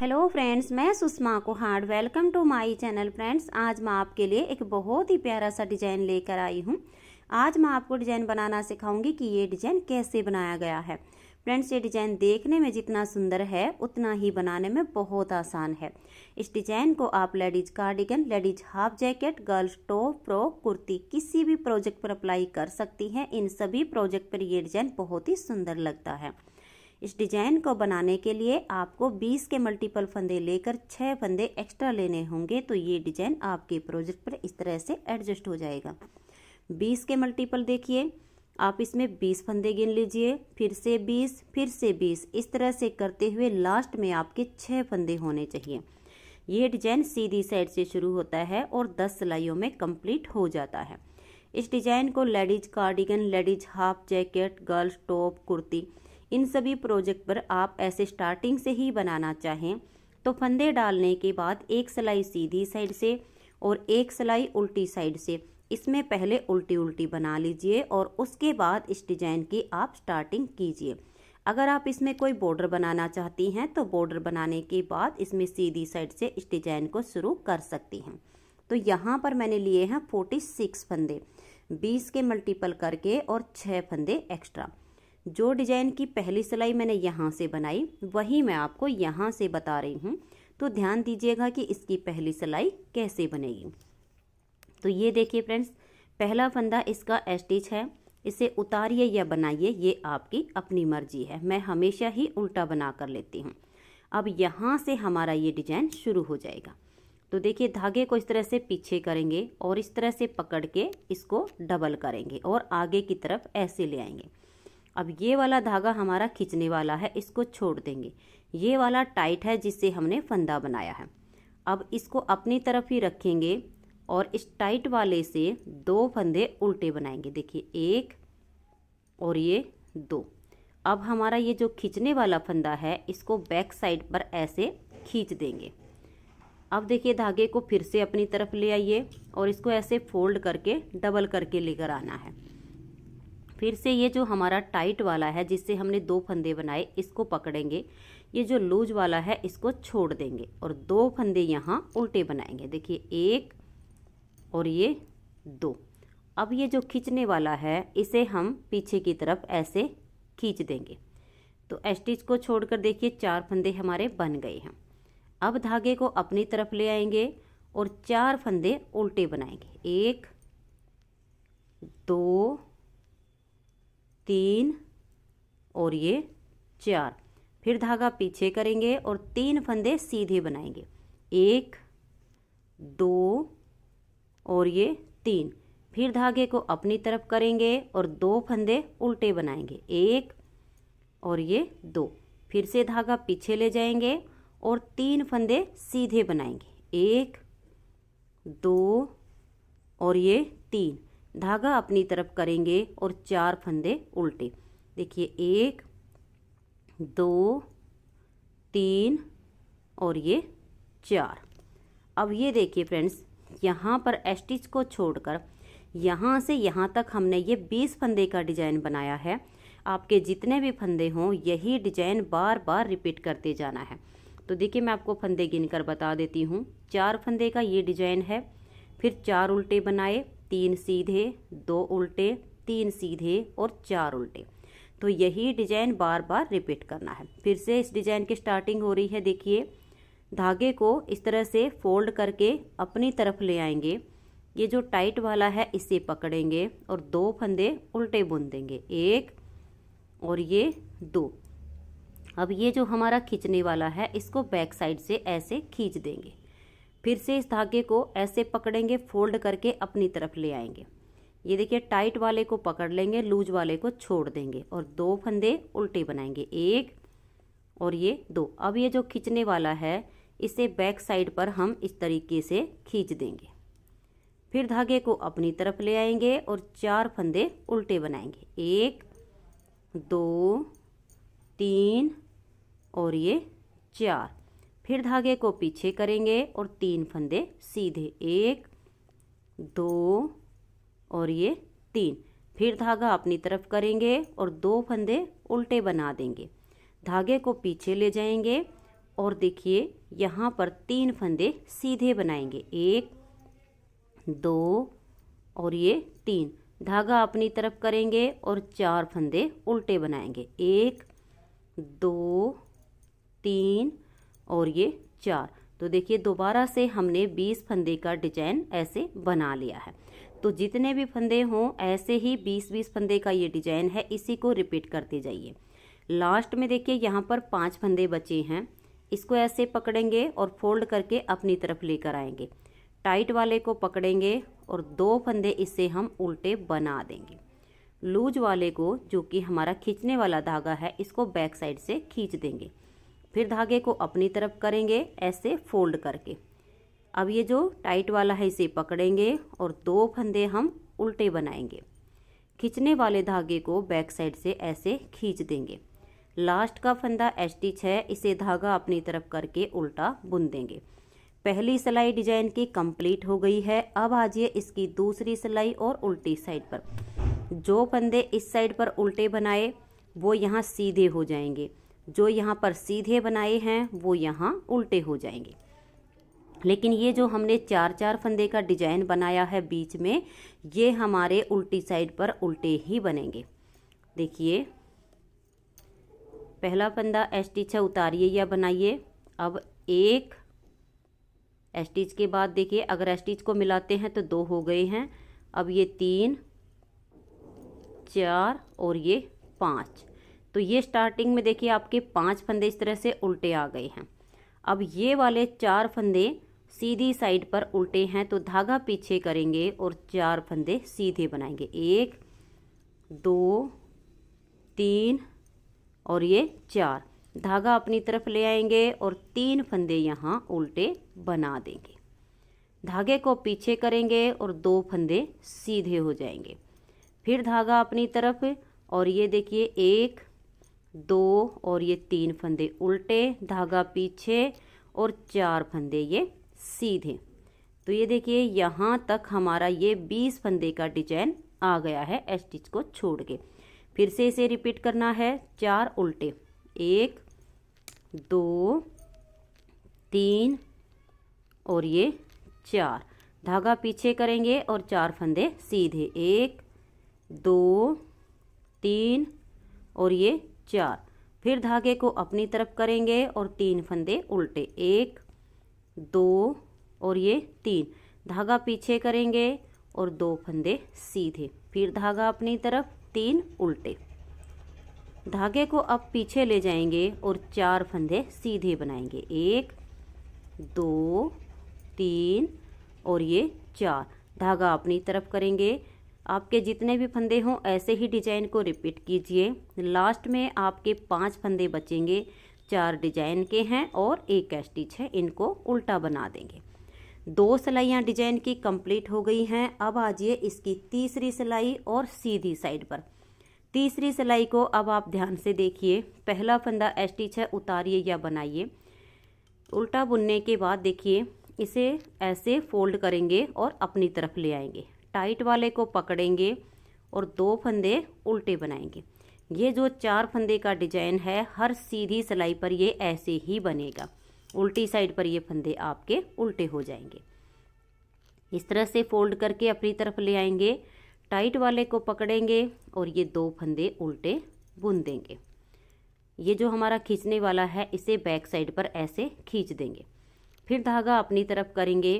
hello friends मैं Sushma Kuhad welcome to my channel friends आज मैं आपके लिए एक बहुत ही प्यारा सा डिजाइन लेकर आई हूँ आज मैं आपको डिजाइन बनाना सिखाऊंगी कि ये डिजाइन कैसे बनाया गया है फ्रेंड्स ये डिजाइन देखने में जितना सुंदर है उतना ही बनाने में बहुत आसान है इस डिजाइन को आप ladies cardigan ladies half jacket girls top frock kurti किसी भी प्रोजेक्ट पर अप्लाई कर सकती हैं इन सभी प्रोजेक्ट पर ये डिजाइन बहुत ही सुंदर लगता है इस डिजाइन को बनाने के लिए आपको 20 के मल्टीपल फंदे लेकर 6 फंदे एक्स्ट्रा लेने होंगे तो ये डिजाइन आपके प्रोजेक्ट पर इस तरह से एडजस्ट हो जाएगा 20 के मल्टीपल देखिए आप इसमें 20 फंदे गिन लीजिए फिर से 20 फिर से 20 इस तरह से करते हुए लास्ट में आपके 6 फंदे होने चाहिए ये डिजाइन सीधी साइड से शुरू होता है और दस सिलाइयों में कम्प्लीट हो जाता है इस डिजाइन को ladies cardigan ladies half jacket girls top kurti इन सभी प्रोजेक्ट पर आप ऐसे स्टार्टिंग से ही बनाना चाहें तो फंदे डालने के बाद एक सिलाई सीधी साइड से और एक सिलाई उल्टी साइड से इसमें पहले उल्टी उल्टी बना लीजिए और उसके बाद इस डिजाइन की आप स्टार्टिंग कीजिए अगर आप इसमें कोई बॉर्डर बनाना चाहती हैं तो बॉर्डर बनाने के बाद इसमें सीधी साइड से इस डिजाइन को शुरू कर सकती हैं तो यहाँ पर मैंने लिए हैं फोर्टी सिक्स फंदे बीस के मल्टीपल करके और छः फंदे एक्स्ट्रा जो डिज़ाइन की पहली सिलाई मैंने यहाँ से बनाई वही मैं आपको यहाँ से बता रही हूँ तो ध्यान दीजिएगा कि इसकी पहली सिलाई कैसे बनेगी तो ये देखिए फ्रेंड्स पहला फंदा इसका एस्टिच है इसे उतारिए या बनाइए ये आपकी अपनी मर्जी है मैं हमेशा ही उल्टा बना कर लेती हूँ अब यहाँ से हमारा ये डिजाइन शुरू हो जाएगा तो देखिए धागे को इस तरह से पीछे करेंगे और इस तरह से पकड़ के इसको डबल करेंगे और आगे की तरफ ऐसे ले आएंगे अब ये वाला धागा हमारा खींचने वाला है इसको छोड़ देंगे ये वाला टाइट है जिससे हमने फंदा बनाया है अब इसको अपनी तरफ ही रखेंगे और इस टाइट वाले से दो फंदे उल्टे बनाएंगे देखिए एक और ये दो अब हमारा ये जो खींचने वाला फंदा है इसको बैक साइड पर ऐसे खींच देंगे अब देखिए धागे को फिर से अपनी तरफ ले आइए और इसको ऐसे फोल्ड करके डबल करके लेकर आना है फिर से ये जो हमारा टाइट वाला है जिससे हमने दो फंदे बनाए इसको पकड़ेंगे ये जो लूज वाला है इसको छोड़ देंगे और दो फंदे यहाँ उल्टे बनाएंगे देखिए एक और ये दो अब ये जो खींचने वाला है इसे हम पीछे की तरफ ऐसे खींच देंगे तो एस्टिच को छोड़कर देखिए चार फंदे हमारे बन गए हैं अब धागे को अपनी तरफ ले आएंगे और चार फंदे उल्टे बनाएंगे एक दो तीन और ये चार फिर धागा पीछे करेंगे और तीन फंदे सीधे बनाएंगे एक दो और ये तीन फिर धागे को अपनी तरफ करेंगे और दो फंदे उल्टे बनाएंगे एक और ये दो फिर से धागा पीछे ले जाएंगे और तीन फंदे सीधे बनाएंगे एक दो और ये तीन धागा अपनी तरफ करेंगे और चार फंदे उल्टे देखिए एक दो तीन और ये चार अब ये देखिए फ्रेंड्स यहाँ पर एस्टिच को छोड़कर यहाँ से यहाँ तक हमने ये बीस फंदे का डिजाइन बनाया है आपके जितने भी फंदे हों यही डिजाइन बार बार रिपीट करते जाना है तो देखिए मैं आपको फंदे गिनकर बता देती हूँ चार फंदे का ये डिजाइन है फिर चार उल्टे बनाए तीन सीधे दो उल्टे तीन सीधे और चार उल्टे तो यही डिजाइन बार बार रिपीट करना है फिर से इस डिजाइन की स्टार्टिंग हो रही है देखिए धागे को इस तरह से फोल्ड करके अपनी तरफ ले आएंगे ये जो टाइट वाला है इसे पकड़ेंगे और दो फंदे उल्टे बुन देंगे एक और ये दो अब ये जो हमारा खींचने वाला है इसको बैक साइड से ऐसे खींच देंगे फिर से इस धागे को ऐसे पकड़ेंगे फोल्ड करके अपनी तरफ ले आएंगे ये देखिए टाइट वाले को पकड़ लेंगे लूज वाले को छोड़ देंगे और दो फंदे उल्टे बनाएंगे एक और ये दो अब ये जो खींचने वाला है इसे बैक साइड पर हम इस तरीके से खींच देंगे फिर धागे को अपनी तरफ ले आएंगे और चार फंदे उल्टे बनाएंगे एक दो तीन और ये चार फिर धागे को पीछे करेंगे और तीन फंदे सीधे एक दो और ये तीन फिर धागा अपनी तरफ करेंगे और दो फंदे उल्टे बना देंगे धागे को पीछे ले जाएंगे और देखिए यहाँ पर तीन फंदे सीधे बनाएंगे एक दो और ये तीन धागा अपनी तरफ करेंगे और चार फंदे उल्टे बनाएंगे एक दो तीन और ये चार तो देखिए दोबारा से हमने 20 फंदे का डिजाइन ऐसे बना लिया है तो जितने भी फंदे हों ऐसे ही 20-20 फंदे का ये डिजाइन है इसी को रिपीट करते जाइए लास्ट में देखिए यहाँ पर पांच फंदे बचे हैं इसको ऐसे पकड़ेंगे और फोल्ड करके अपनी तरफ लेकर आएंगे टाइट वाले को पकड़ेंगे और दो फंदे इससे हम उल्टे बना देंगे लूज वाले को जो कि हमारा खींचने वाला धागा है इसको बैक साइड से खींच देंगे फिर धागे को अपनी तरफ करेंगे ऐसे फोल्ड करके अब ये जो टाइट वाला है इसे पकड़ेंगे और दो फंदे हम उल्टे बनाएंगे खींचने वाले धागे को बैक साइड से ऐसे खींच देंगे लास्ट का फंदा एच टिच है इसे धागा अपनी तरफ करके उल्टा बुन देंगे पहली सिलाई डिजाइन की कंप्लीट हो गई है अब आ जाइए इसकी दूसरी सिलाई और उल्टी साइड पर जो फंदे इस साइड पर उल्टे बनाए वो यहाँ सीधे हो जाएंगे जो यहाँ पर सीधे बनाए हैं वो यहाँ उल्टे हो जाएंगे लेकिन ये जो हमने चार चार फंदे का डिजाइन बनाया है बीच में ये हमारे उल्टी साइड पर उल्टे ही बनेंगे देखिए पहला फंदा एस्टिच है उतारिए या बनाइए अब एक एस्टिच के बाद देखिए अगर एस्टिच को मिलाते हैं तो दो हो गए हैं अब ये तीन चार और ये पाँच तो ये स्टार्टिंग में देखिए आपके पांच फंदे इस तरह से उल्टे आ गए हैं अब ये वाले चार फंदे सीधी साइड पर उल्टे हैं तो धागा पीछे करेंगे और चार फंदे सीधे बनाएंगे एक दो तीन और ये चार धागा अपनी तरफ ले आएंगे और तीन फंदे यहाँ उल्टे बना देंगे धागे को पीछे करेंगे और दो फंदे सीधे हो जाएंगे फिर धागा अपनी तरफ और ये देखिए एक दो और ये तीन फंदे उल्टे धागा पीछे और चार फंदे ये सीधे तो ये देखिए यहाँ तक हमारा ये बीस फंदे का डिजाइन आ गया है स्टिच को छोड़ के फिर से इसे रिपीट करना है चार उल्टे एक दो तीन और ये चार धागा पीछे करेंगे और चार फंदे सीधे एक दो तीन और ये चार फिर धागे को अपनी तरफ करेंगे और तीन फंदे उल्टे एक दो और ये तीन धागा पीछे करेंगे और दो फंदे सीधे फिर धागा अपनी तरफ तीन उल्टे धागे को अब पीछे ले जाएंगे और चार फंदे सीधे बनाएंगे एक दो तीन और ये चार धागा अपनी तरफ करेंगे आपके जितने भी फंदे हों ऐसे ही डिजाइन को रिपीट कीजिए लास्ट में आपके पांच फंदे बचेंगे चार डिजाइन के हैं और एक एस्टिच है इनको उल्टा बना देंगे दो सिलाइयाँ डिजाइन की कंप्लीट हो गई हैं अब आ जाइए इसकी तीसरी सिलाई और सीधी साइड पर तीसरी सिलाई को अब आप ध्यान से देखिए पहला फंदा एस्टिच है उतारिए या बनाइए उल्टा बुनने के बाद देखिए इसे ऐसे फोल्ड करेंगे और अपनी तरफ ले आएंगे टाइट वाले को पकड़ेंगे और दो फंदे उल्टे बनाएंगे ये जो चार फंदे का डिजाइन है हर सीधी सिलाई पर ये ऐसे ही बनेगा उल्टी साइड पर ये फंदे आपके उल्टे हो जाएंगे इस तरह से फोल्ड करके अपनी तरफ ले आएंगे टाइट वाले को पकड़ेंगे और ये दो फंदे उल्टे बुन देंगे ये जो हमारा खींचने वाला है इसे बैक साइड पर ऐसे खींच देंगे फिर धागा अपनी तरफ करेंगे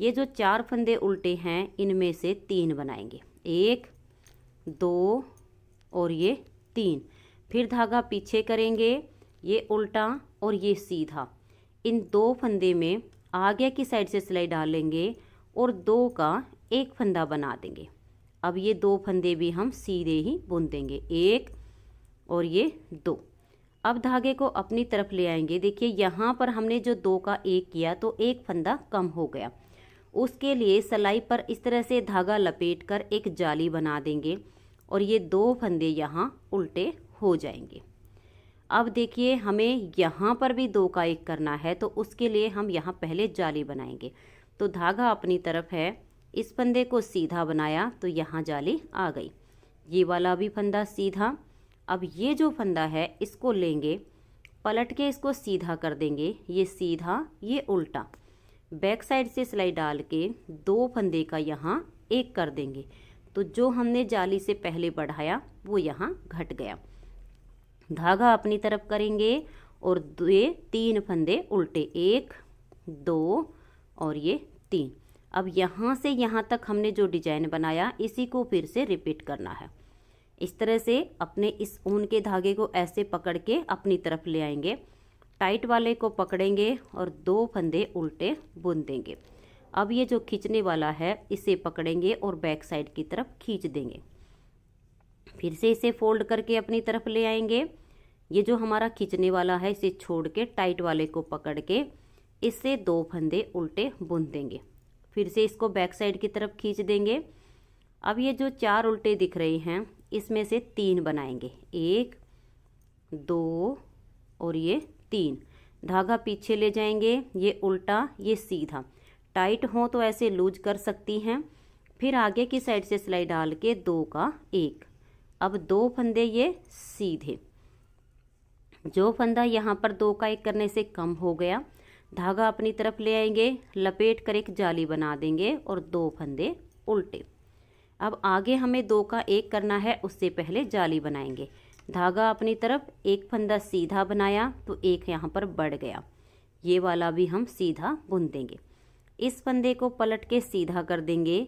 ये जो चार फंदे उल्टे हैं इनमें से तीन बनाएंगे एक दो और ये तीन फिर धागा पीछे करेंगे ये उल्टा और ये सीधा इन दो फंदे में आगे की साइड से सिलाई डालेंगे और दो का एक फंदा बना देंगे अब ये दो फंदे भी हम सीधे ही बुन देंगे एक और ये दो अब धागे को अपनी तरफ ले आएंगे देखिए यहाँ पर हमने जो दो का एक किया तो एक फंदा कम हो गया उसके लिए सलाई पर इस तरह से धागा लपेट कर एक जाली बना देंगे और ये दो फंदे यहाँ उल्टे हो जाएंगे अब देखिए हमें यहाँ पर भी दो का एक करना है तो उसके लिए हम यहाँ पहले जाली बनाएंगे तो धागा अपनी तरफ है इस फंदे को सीधा बनाया तो यहाँ जाली आ गई ये वाला भी फंदा सीधा अब ये जो फंदा है इसको लेंगे पलट के इसको सीधा कर देंगे ये सीधा ये उल्टा बैक साइड से सिलाई डाल के दो फंदे का यहाँ एक कर देंगे तो जो हमने जाली से पहले बढ़ाया वो यहाँ घट गया धागा अपनी तरफ करेंगे और ये तीन फंदे उल्टे एक दो और ये तीन अब यहाँ से यहाँ तक हमने जो डिजाइन बनाया इसी को फिर से रिपीट करना है इस तरह से अपने इस ऊन के धागे को ऐसे पकड़ के अपनी तरफ ले आएंगे टाइट वाले को पकड़ेंगे और दो फंदे उल्टे बुन देंगे अब ये जो खींचने वाला है इसे पकड़ेंगे और बैक साइड की तरफ खींच देंगे फिर से इसे फोल्ड करके अपनी तरफ ले आएंगे ये जो हमारा खींचने वाला है इसे छोड़ के टाइट वाले को पकड़ के इससे दो फंदे उल्टे बुन देंगे फिर से इसको बैक साइड की तरफ खींच देंगे अब ये जो चार उल्टे दिख रहे हैं इसमें से तीन बनाएंगे एक दो और ये तीन धागा पीछे ले जाएंगे ये उल्टा ये सीधा टाइट हो तो ऐसे लूज कर सकती हैं फिर आगे की साइड से सिलाई डाल के दो का एक अब दो फंदे ये सीधे जो फंदा यहाँ पर दो का एक करने से कम हो गया धागा अपनी तरफ ले आएंगे लपेट कर एक जाली बना देंगे और दो फंदे उल्टे अब आगे हमें दो का एक करना है उससे पहले जाली बनाएंगे धागा अपनी तरफ एक फंदा सीधा बनाया तो एक यहाँ पर बढ़ गया ये वाला भी हम सीधा बुन देंगे इस फंदे को पलट के सीधा कर देंगे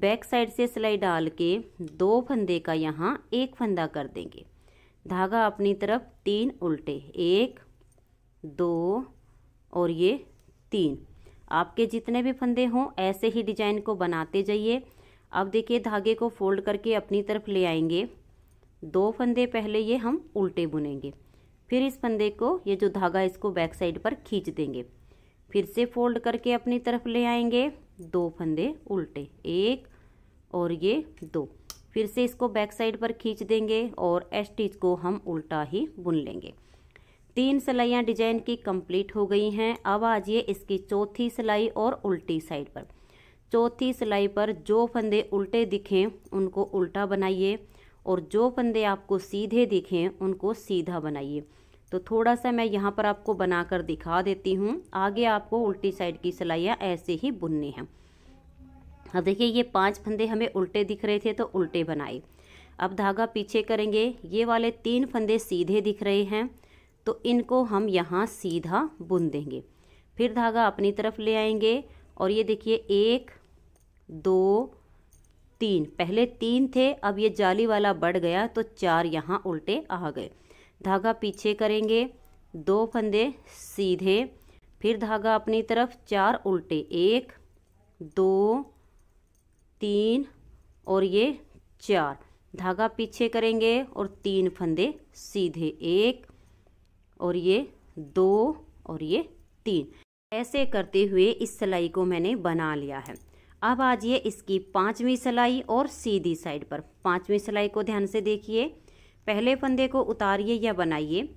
बैक साइड से सिलाई डाल के दो फंदे का यहाँ एक फंदा कर देंगे धागा अपनी तरफ तीन उल्टे एक दो और ये तीन आपके जितने भी फंदे हों ऐसे ही डिजाइन को बनाते जाइए अब देखिए धागे को फोल्ड करके अपनी तरफ ले आएंगे दो फंदे पहले ये हम उल्टे बुनेंगे फिर इस फंदे को ये जो धागा इसको बैक साइड पर खींच देंगे फिर से फोल्ड करके अपनी तरफ ले आएंगे दो फंदे उल्टे एक और ये दो फिर से इसको बैक साइड पर खींच देंगे और एस्टिच को हम उल्टा ही बुन लेंगे तीन सिलाइयाँ डिजाइन की कंप्लीट हो गई हैं अब आ जाइए इसकी चौथी सिलाई और उल्टी साइड पर चौथी सिलाई पर जो फंदे उल्टे दिखें उनको उल्टा बनाइए और जो फंदे आपको सीधे दिखें उनको सीधा बनाइए तो थोड़ा सा मैं यहाँ पर आपको बनाकर दिखा देती हूँ आगे आपको उल्टी साइड की सिलाइयाँ ऐसे ही बुननी हैं अब देखिए ये पांच फंदे हमें उल्टे दिख रहे थे तो उल्टे बनाए अब धागा पीछे करेंगे ये वाले तीन फंदे सीधे दिख रहे हैं तो इनको हम यहाँ सीधा बुन देंगे फिर धागा अपनी तरफ ले आएंगे और ये देखिए एक दो तीन पहले तीन थे अब ये जाली वाला बढ़ गया तो चार यहाँ उल्टे आ गए धागा पीछे करेंगे दो फंदे सीधे फिर धागा अपनी तरफ चार उल्टे एक दो तीन और ये चार धागा पीछे करेंगे और तीन फंदे सीधे एक और ये दो और ये तीन ऐसे करते हुए इस सिलाई को मैंने बना लिया है अब आ जाइए इसकी पांचवी सिलाई और सीधी साइड पर पांचवी सिलाई को ध्यान से देखिए पहले फंदे को उतारिए या बनाइए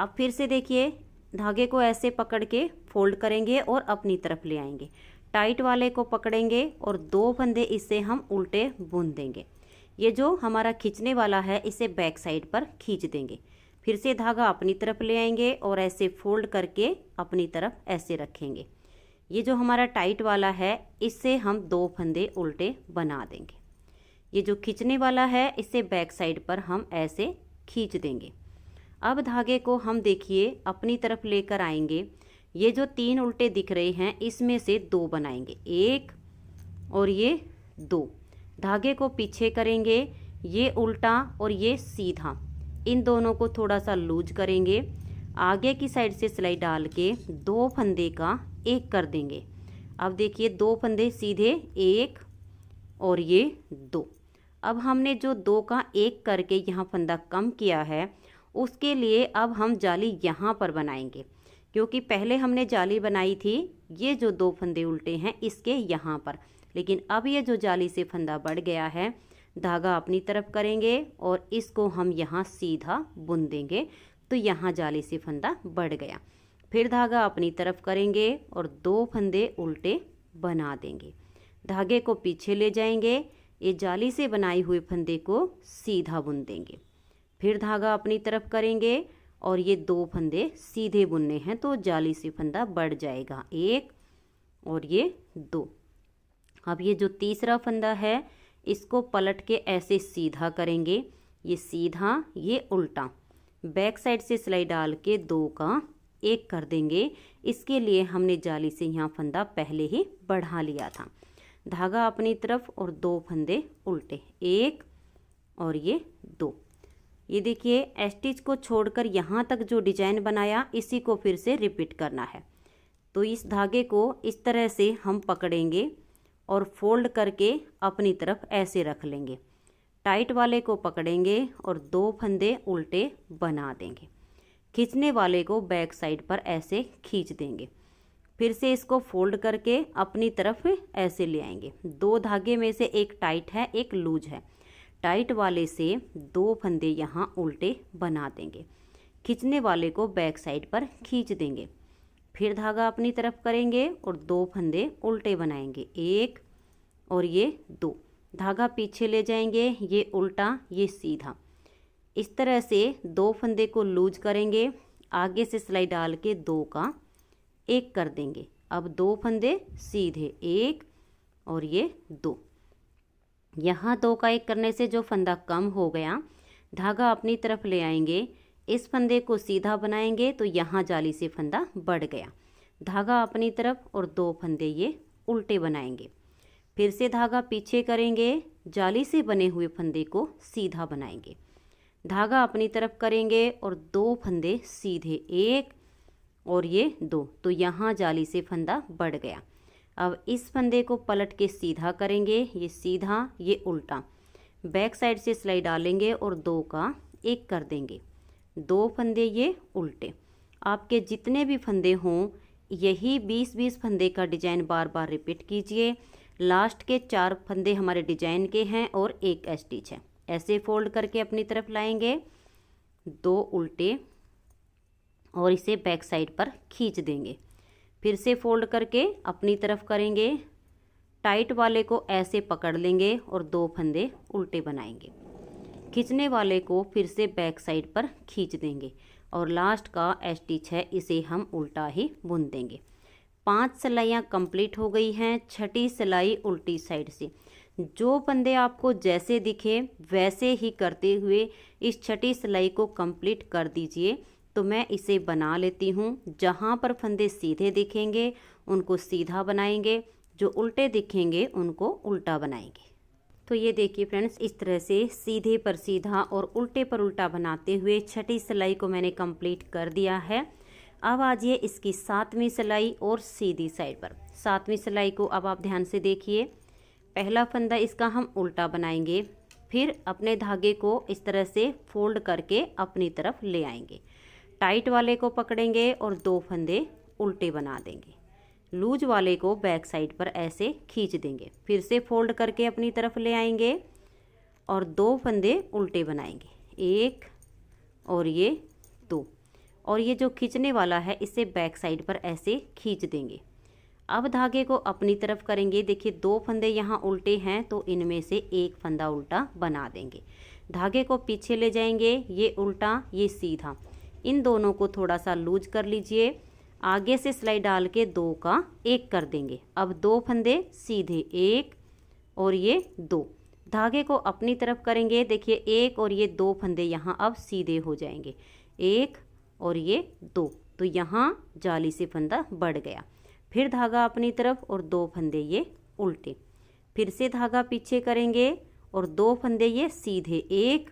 अब फिर से देखिए धागे को ऐसे पकड़ के फोल्ड करेंगे और अपनी तरफ ले आएंगे टाइट वाले को पकड़ेंगे और दो फंदे इसे हम उल्टे बुन देंगे ये जो हमारा खींचने वाला है इसे बैक साइड पर खींच देंगे फिर से धागा अपनी तरफ ले आएंगे और ऐसे फोल्ड करके अपनी तरफ ऐसे रखेंगे ये जो हमारा टाइट वाला है इससे हम दो फंदे उल्टे बना देंगे ये जो खींचने वाला है इसे बैक साइड पर हम ऐसे खींच देंगे अब धागे को हम देखिए अपनी तरफ लेकर आएंगे ये जो तीन उल्टे दिख रहे हैं इसमें से दो बनाएंगे एक और ये दो धागे को पीछे करेंगे ये उल्टा और ये सीधा इन दोनों को थोड़ा सा लूज करेंगे आगे की साइड से सिलाई डाल के दो फंदे का एक कर देंगे अब देखिए दो फंदे सीधे एक और ये दो अब हमने जो दो का एक करके यहाँ फंदा कम किया है उसके लिए अब हम जाली यहाँ पर बनाएंगे क्योंकि पहले हमने जाली बनाई थी ये जो दो फंदे उल्टे हैं इसके यहाँ पर लेकिन अब ये जो जाली से फंदा बढ़ गया है धागा अपनी तरफ करेंगे और इसको हम यहाँ सीधा बुन देंगे तो यहाँ जाली से फंदा बढ़ गया फिर धागा अपनी तरफ करेंगे और दो फंदे उल्टे बना देंगे धागे को पीछे ले जाएंगे ये जाली से बनाए हुए फंदे को सीधा बुन देंगे फिर धागा अपनी तरफ करेंगे और ये दो फंदे सीधे बुनने हैं तो जाली से फंदा बढ़ जाएगा एक और ये दो अब ये जो तीसरा फंदा है इसको पलट के ऐसे सीधा करेंगे ये सीधा ये उल्टा बैक साइड से सिलाई डाल के दो का एक कर देंगे इसके लिए हमने जाली से यहाँ फंदा पहले ही बढ़ा लिया था धागा अपनी तरफ और दो फंदे उल्टे एक और ये दो ये देखिए एस्टिच को छोड़कर यहाँ तक जो डिजाइन बनाया इसी को फिर से रिपीट करना है तो इस धागे को इस तरह से हम पकड़ेंगे और फोल्ड करके अपनी तरफ ऐसे रख लेंगे टाइट वाले को पकड़ेंगे और दो फंदे उल्टे बना देंगे खींचने वाले को बैक साइड पर ऐसे खींच देंगे फिर से इसको फोल्ड करके अपनी तरफ ऐसे ले आएंगे दो धागे में से एक टाइट है एक लूज है टाइट वाले से दो फंदे यहाँ उल्टे बना देंगे खींचने वाले को बैक साइड पर खींच देंगे फिर धागा अपनी तरफ करेंगे और दो फंदे उल्टे बनाएंगे एक और ये दो धागा पीछे ले जाएंगे ये उल्टा ये सीधा इस तरह से दो फंदे को लूज करेंगे आगे से सिलाई डाल के दो का एक कर देंगे अब दो फंदे सीधे एक और ये दो यहाँ दो का एक करने से जो फंदा कम हो गया धागा अपनी तरफ ले आएंगे इस फंदे को सीधा बनाएंगे तो यहाँ जाली से फंदा बढ़ गया धागा अपनी तरफ और दो फंदे ये उल्टे बनाएंगे फिर से धागा पीछे करेंगे जाली से बने हुए फंदे को सीधा बनाएंगे धागा अपनी तरफ करेंगे और दो फंदे सीधे एक और ये दो तो यहाँ जाली से फंदा बढ़ गया अब इस फंदे को पलट के सीधा करेंगे ये सीधा ये उल्टा बैक साइड से सिलाई डालेंगे और दो का एक कर देंगे दो फंदे ये उल्टे आपके जितने भी फंदे हों यही बीस बीस फंदे का डिजाइन बार बार रिपीट कीजिए लास्ट के चार फंदे हमारे डिजाइन के हैं और एक स्टिच है ऐसे फोल्ड करके अपनी तरफ लाएंगे दो उल्टे और इसे बैक साइड पर खींच देंगे फिर से फोल्ड करके अपनी तरफ करेंगे टाइट वाले को ऐसे पकड़ लेंगे और दो फंदे उल्टे बनाएंगे खींचने वाले को फिर से बैक साइड पर खींच देंगे और लास्ट का टी है इसे हम उल्टा ही बुन देंगे पांच सिलाइयाँ कंप्लीट हो गई हैं छठी सिलाई उल्टी साइड से जो फंदे आपको जैसे दिखे वैसे ही करते हुए इस छठी सिलाई को कंप्लीट कर दीजिए तो मैं इसे बना लेती हूँ जहाँ पर फंदे सीधे दिखेंगे उनको सीधा बनाएंगे जो उल्टे दिखेंगे उनको उल्टा बनाएंगे तो ये देखिए फ्रेंड्स इस तरह से सीधे पर सीधा और उल्टे पर उल्टा बनाते हुए छठी सिलाई को मैंने कंप्लीट कर दिया है अब आ जाइए इसकी सातवीं सिलाई और सीधी साइड पर सातवीं सिलाई को अब आप ध्यान से देखिए पहला फंदा इसका हम उल्टा बनाएंगे फिर अपने धागे को इस तरह से फोल्ड करके अपनी तरफ ले आएंगे टाइट वाले को पकड़ेंगे और दो फंदे उल्टे बना देंगे लूज वाले को बैक साइड पर ऐसे खींच देंगे फिर से फोल्ड करके अपनी तरफ ले आएंगे और दो फंदे उल्टे बनाएंगे एक और ये दो और ये जो खींचने वाला है इसे बैक साइड पर ऐसे खींच देंगे अब धागे को अपनी तरफ करेंगे देखिए दो फंदे यहाँ उल्टे हैं तो इनमें से एक फंदा उल्टा बना देंगे धागे को पीछे ले जाएंगे ये उल्टा ये सीधा इन दोनों को थोड़ा सा लूज कर लीजिए आगे से सिलाई डाल के दो का एक कर देंगे अब दो फंदे सीधे एक और ये दो धागे को अपनी तरफ करेंगे देखिए एक और ये दो फंदे यहाँ अब सीधे हो जाएंगे एक और ये दो तो यहाँ जाली से फंदा बढ़ गया फिर धागा अपनी तरफ और दो फंदे ये उल्टे फिर से धागा पीछे करेंगे और दो फंदे ये सीधे एक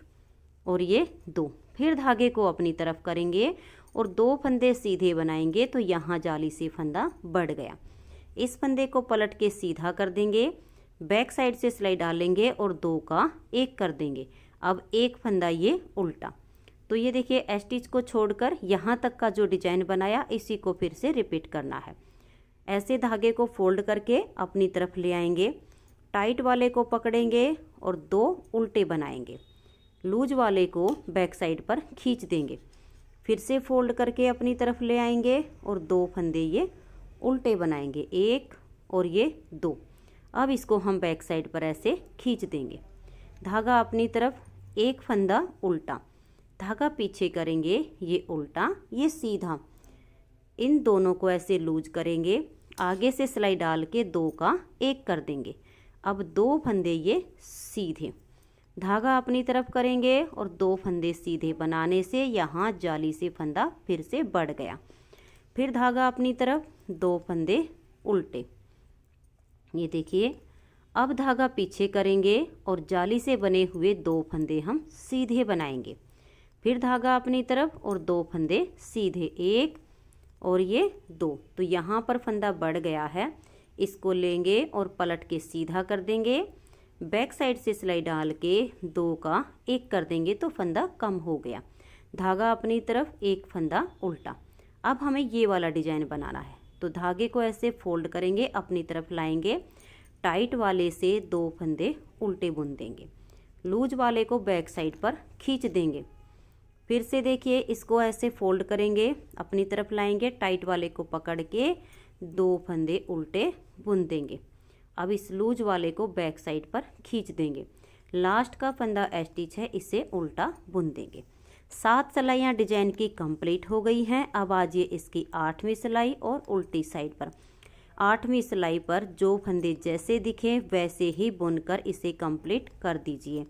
और ये दो फिर धागे को अपनी तरफ करेंगे और दो फंदे सीधे बनाएंगे तो यहाँ जाली से फंदा बढ़ गया इस फंदे को पलट के सीधा कर देंगे बैक साइड से सिलाई डालेंगे और दो का एक कर देंगे अब एक फंदा ये उल्टा तो ये देखिए एस्टिच को छोड़कर यहाँ तक का जो डिजाइन बनाया इसी को फिर से रिपीट करना है ऐसे धागे को फोल्ड करके अपनी तरफ ले आएंगे टाइट वाले को पकड़ेंगे और दो उल्टे बनाएंगे लूज वाले को बैक साइड पर खींच देंगे फिर से फोल्ड करके अपनी तरफ ले आएंगे और दो फंदे ये उल्टे बनाएंगे एक और ये दो अब इसको हम बैक साइड पर ऐसे खींच देंगे धागा अपनी तरफ एक फंदा उल्टा धागा पीछे करेंगे ये उल्टा ये सीधा इन दोनों को ऐसे लूज करेंगे आगे से सिलाई डाल के दो का एक कर देंगे अब दो फंदे ये सीधे धागा अपनी तरफ करेंगे और दो फंदे सीधे बनाने से यहाँ जाली से फंदा फिर से बढ़ गया फिर धागा अपनी तरफ दो फंदे उल्टे ये देखिए अब धागा पीछे करेंगे और जाली से बने हुए दो फंदे हम सीधे बनाएंगे फिर धागा अपनी तरफ और दो फंदे सीधे एक और ये दो तो यहाँ पर फंदा बढ़ गया है इसको लेंगे और पलट के सीधा कर देंगे बैक साइड से सिलाई डाल के दो का एक कर देंगे तो फंदा कम हो गया धागा अपनी तरफ एक फंदा उल्टा अब हमें ये वाला डिजाइन बनाना है तो धागे को ऐसे फोल्ड करेंगे अपनी तरफ लाएंगे टाइट वाले से दो फंदे उल्टे बुन देंगे लूज वाले को बैक साइड पर खींच देंगे फिर से देखिए इसको ऐसे फोल्ड करेंगे अपनी तरफ लाएंगे टाइट वाले को पकड़ के दो फंदे उल्टे बुन देंगे अब इस लूज वाले को बैक साइड पर खींच देंगे लास्ट का फंदा एस्टिच है इसे उल्टा बुन देंगे सात सिलाइयाँ डिजाइन की कंप्लीट हो गई हैं अब आज ये इसकी आठवीं सिलाई और उल्टी साइड पर आठवीं सिलाई पर जो फंदे जैसे दिखें वैसे ही बुनकर इसे कंप्लीट कर दीजिए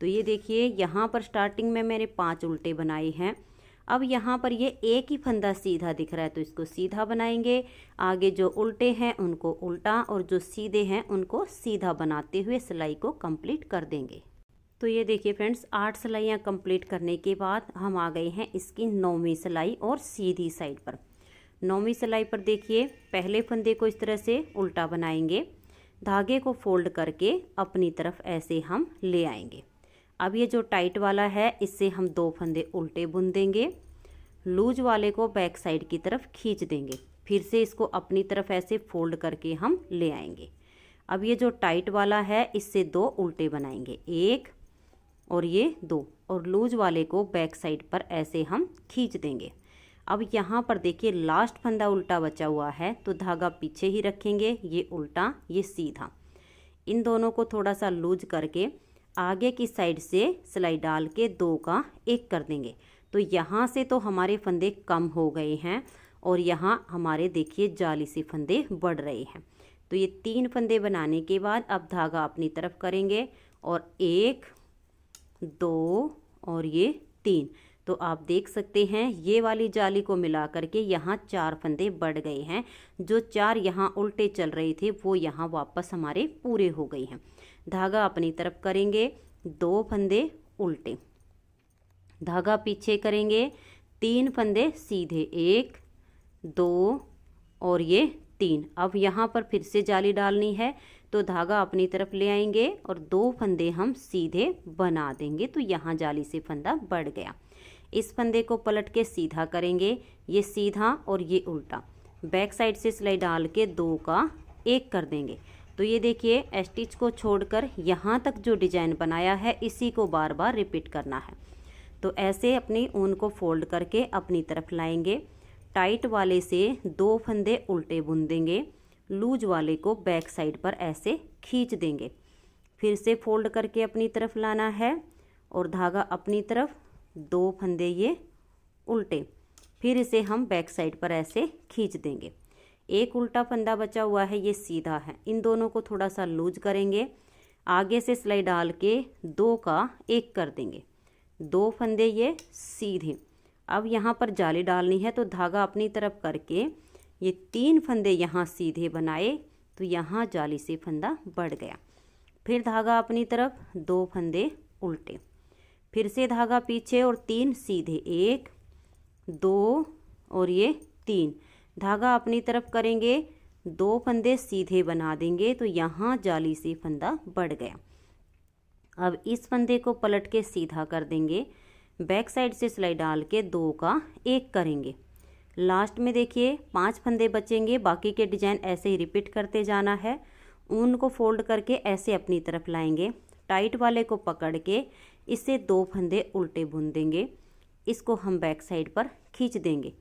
तो ये देखिए यहाँ पर स्टार्टिंग में मैंने पाँच उल्टे बनाए हैं अब यहाँ पर ये एक ही फंदा सीधा दिख रहा है तो इसको सीधा बनाएंगे आगे जो उल्टे हैं उनको उल्टा और जो सीधे हैं उनको सीधा बनाते हुए सिलाई को कंप्लीट कर देंगे तो ये देखिए फ्रेंड्स आठ सिलाइयाँ कंप्लीट करने के बाद हम आ गए हैं इसकी नौवीं सिलाई और सीधी साइड पर नौवीं सिलाई पर देखिए पहले फंदे को इस तरह से उल्टा बनाएंगे धागे को फोल्ड करके अपनी तरफ ऐसे हम ले आएंगे अब ये जो टाइट वाला है इससे हम दो फंदे उल्टे बुन देंगे लूज वाले को बैक साइड की तरफ खींच देंगे फिर से इसको अपनी तरफ ऐसे फोल्ड करके हम ले आएंगे अब ये जो टाइट वाला है इससे दो उल्टे बनाएंगे एक और ये दो और लूज वाले को बैक साइड पर ऐसे हम खींच देंगे अब यहाँ पर देखिए लास्ट फंदा उल्टा बचा हुआ है तो धागा पीछे ही रखेंगे ये उल्टा ये सीधा इन दोनों को थोड़ा सा लूज करके आगे की साइड से सिलाई डाल के दो का एक कर देंगे तो यहाँ से तो हमारे फंदे कम हो गए हैं और यहाँ हमारे देखिए जाली से फंदे बढ़ रहे हैं तो ये तीन फंदे बनाने के बाद अब धागा अपनी तरफ करेंगे और एक दो और ये तीन तो आप देख सकते हैं ये वाली जाली को मिला करके यहाँ चार फंदे बढ़ गए हैं जो चार यहाँ उल्टे चल रहे थे वो यहाँ वापस हमारे पूरे हो गए हैं धागा अपनी तरफ करेंगे दो फंदे उल्टे धागा पीछे करेंगे तीन फंदे सीधे एक दो और ये तीन अब यहाँ पर फिर से जाली डालनी है तो धागा अपनी तरफ ले आएंगे और दो फंदे हम सीधे बना देंगे तो यहाँ जाली से फंदा बढ़ गया इस फंदे को पलट के सीधा करेंगे ये सीधा और ये उल्टा बैक साइड से सिलाई डाल के दो का एक कर देंगे तो ये देखिए स्टिच को छोड़कर यहाँ तक जो डिजाइन बनाया है इसी को बार बार रिपीट करना है तो ऐसे अपनी ऊन को फोल्ड करके अपनी तरफ लाएंगे टाइट वाले से दो फंदे उल्टे बुन देंगे लूज वाले को बैक साइड पर ऐसे खींच देंगे फिर से फोल्ड करके अपनी तरफ लाना है और धागा अपनी तरफ दो फंदे ये उल्टे फिर इसे हम बैक साइड पर ऐसे खींच देंगे एक उल्टा फंदा बचा हुआ है ये सीधा है इन दोनों को थोड़ा सा लूज करेंगे आगे से सिलाई डाल के दो का एक कर देंगे दो फंदे ये सीधे अब यहाँ पर जाली डालनी है तो धागा अपनी तरफ करके ये तीन फंदे यहाँ सीधे बनाए तो यहाँ जाली से फंदा बढ़ गया फिर धागा अपनी तरफ दो फंदे उल्टे फिर से धागा पीछे और तीन सीधे एक दो और ये तीन धागा अपनी तरफ करेंगे दो फंदे सीधे बना देंगे तो यहाँ जाली से फंदा बढ़ गया अब इस फंदे को पलट के सीधा कर देंगे बैक साइड से सिलाई डाल के दो का एक करेंगे लास्ट में देखिए पांच फंदे बचेंगे बाकी के डिजाइन ऐसे ही रिपीट करते जाना है ऊन को फोल्ड करके ऐसे अपनी तरफ लाएंगे टाइट वाले को पकड़ के इससे दो फंदे उल्टे बुन देंगे इसको हम बैक साइड पर खींच देंगे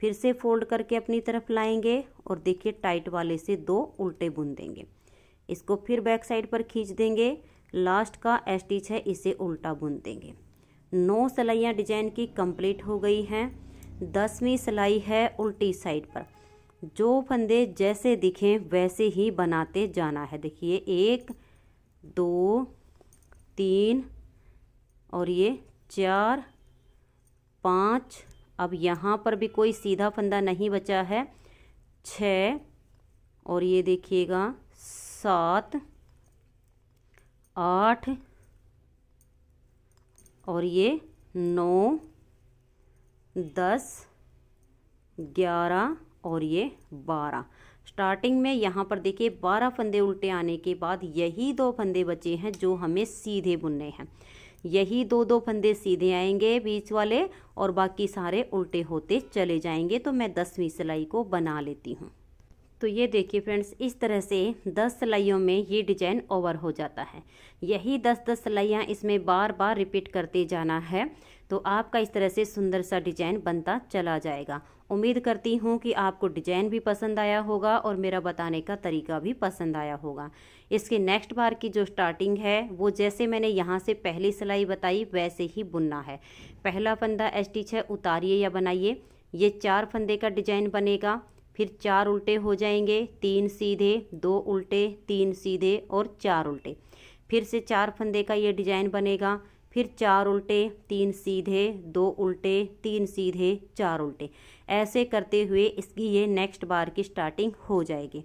फिर से फोल्ड करके अपनी तरफ लाएंगे और देखिए टाइट वाले से दो उल्टे बुन देंगे इसको फिर बैक साइड पर खींच देंगे लास्ट का एस्टिच है इसे उल्टा बुन देंगे नौ सिलाइयाँ डिजाइन की कंप्लीट हो गई हैं दसवीं सिलाई है उल्टी साइड पर जो फंदे जैसे दिखें वैसे ही बनाते जाना है देखिए एक दो तीन और ये चार पाँच अब यहाँ पर भी कोई सीधा फंदा नहीं बचा है छ और ये देखिएगा सात आठ और ये नौ दस ग्यारह और ये बारह स्टार्टिंग में यहाँ पर देखिए बारह फंदे उल्टे आने के बाद यही दो फंदे बचे हैं जो हमें सीधे बुनने हैं यही दो दो फंदे सीधे आएंगे बीच वाले और बाकी सारे उल्टे होते चले जाएंगे तो मैं दसवीं सिलाई को बना लेती हूँ तो ये देखिए फ्रेंड्स इस तरह से 10 सिलाइयों में ये डिजाइन ओवर हो जाता है यही 10-10 सिलाइयाँ इसमें बार बार रिपीट करते जाना है तो आपका इस तरह से सुंदर सा डिजाइन बनता चला जाएगा उम्मीद करती हूँ कि आपको डिजाइन भी पसंद आया होगा और मेरा बताने का तरीका भी पसंद आया होगा इसके नेक्स्ट बार की जो स्टार्टिंग है वो जैसे मैंने यहाँ से पहली सिलाई बताई वैसे ही बुनना है पहला फंदा स्टिच है उतारिए या बनाइए ये चार फंदे का डिजाइन बनेगा फिर चार उल्टे हो जाएंगे तीन सीधे दो उल्टे तीन सीधे और चार उल्टे फिर से चार फंदे का ये डिजाइन बनेगा फिर चार उल्टे तीन सीधे दो उल्टे तीन सीधे चार उल्टे ऐसे करते हुए इसकी ये नेक्स्ट बार की स्टार्टिंग हो जाएगी